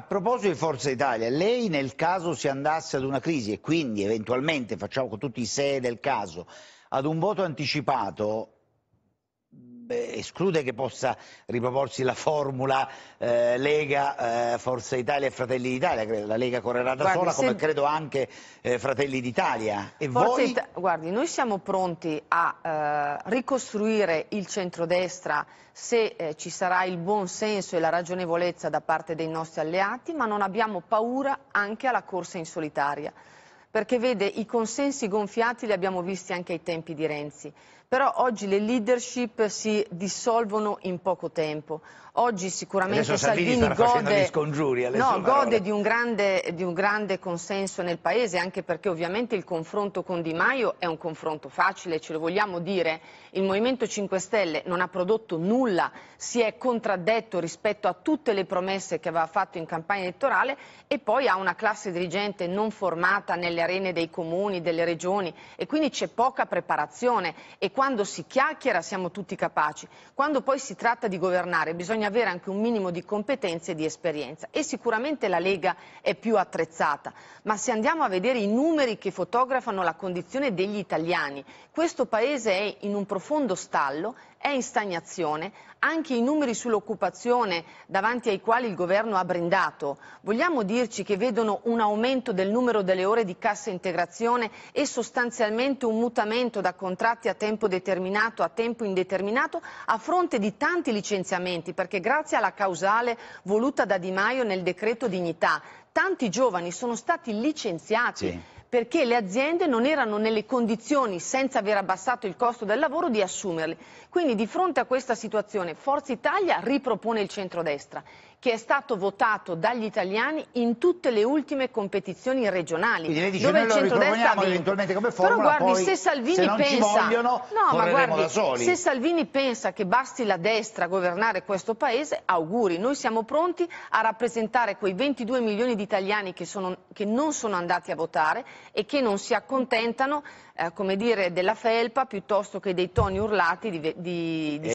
a proposito di Forza Italia, lei nel caso si andasse ad una crisi e quindi eventualmente, facciamo con tutti i se del caso, ad un voto anticipato, eh, esclude che possa riproporsi la formula eh, Lega, eh, Forza Italia e Fratelli d'Italia, la Lega correrà da guardi, sola come se... credo anche eh, Fratelli d'Italia. E Forza voi? It... Guardi, noi siamo pronti a eh, ricostruire il centrodestra se eh, ci sarà il buon senso e la ragionevolezza da parte dei nostri alleati, ma non abbiamo paura anche alla corsa in solitaria perché vede i consensi gonfiati li abbiamo visti anche ai tempi di Renzi. Però oggi le leadership si dissolvono in poco tempo. Oggi sicuramente adesso Salvini, Salvini gode, scongiuri, no, gode di, un grande, di un grande consenso nel Paese, anche perché ovviamente il confronto con Di Maio è un confronto facile, ce lo vogliamo dire. Il Movimento 5 Stelle non ha prodotto nulla, si è contraddetto rispetto a tutte le promesse che aveva fatto in campagna elettorale e poi ha una classe dirigente non formata nelle delle arene dei comuni, delle regioni e quindi c'è poca preparazione e quando si chiacchiera siamo tutti capaci. Quando poi si tratta di governare bisogna avere anche un minimo di competenze e di esperienza e sicuramente la Lega è più attrezzata, ma se andiamo a vedere i numeri che fotografano la condizione degli italiani, questo Paese è in un profondo stallo è in stagnazione, anche i numeri sull'occupazione davanti ai quali il governo ha brindato, vogliamo dirci che vedono un aumento del numero delle ore di cassa integrazione e sostanzialmente un mutamento da contratti a tempo determinato a tempo indeterminato a fronte di tanti licenziamenti, perché grazie alla causale voluta da Di Maio nel decreto dignità, tanti giovani sono stati licenziati. Sì perché le aziende non erano nelle condizioni, senza aver abbassato il costo del lavoro, di assumerli. Quindi di fronte a questa situazione Forza Italia ripropone il centrodestra, che è stato votato dagli italiani in tutte le ultime competizioni regionali. Quindi dice, dove noi il centrodestra eventualmente come formula, Però guardi, poi, se Salvini se pensa... Vogliono, no, ma guardi, se Salvini pensa che basti la destra a governare questo paese, auguri. Noi siamo pronti a rappresentare quei 22 milioni di italiani che, sono, che non sono andati a votare e che non si accontentano eh, come dire, della felpa piuttosto che dei toni urlati di, di, di